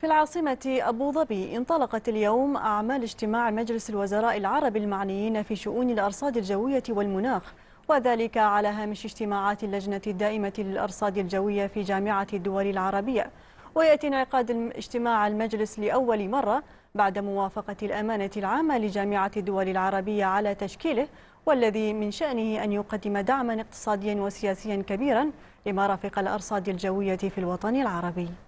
في العاصمة أبو ظبي انطلقت اليوم أعمال اجتماع مجلس الوزراء العرب المعنيين في شؤون الأرصاد الجوية والمناخ وذلك على هامش اجتماعات اللجنة الدائمة للأرصاد الجوية في جامعة الدول العربية ويأتي انعقاد اجتماع المجلس لأول مرة بعد موافقة الأمانة العامة لجامعة الدول العربية على تشكيله والذي من شأنه أن يقدم دعما اقتصاديا وسياسيا كبيرا لمرافق الأرصاد الجوية في الوطن العربي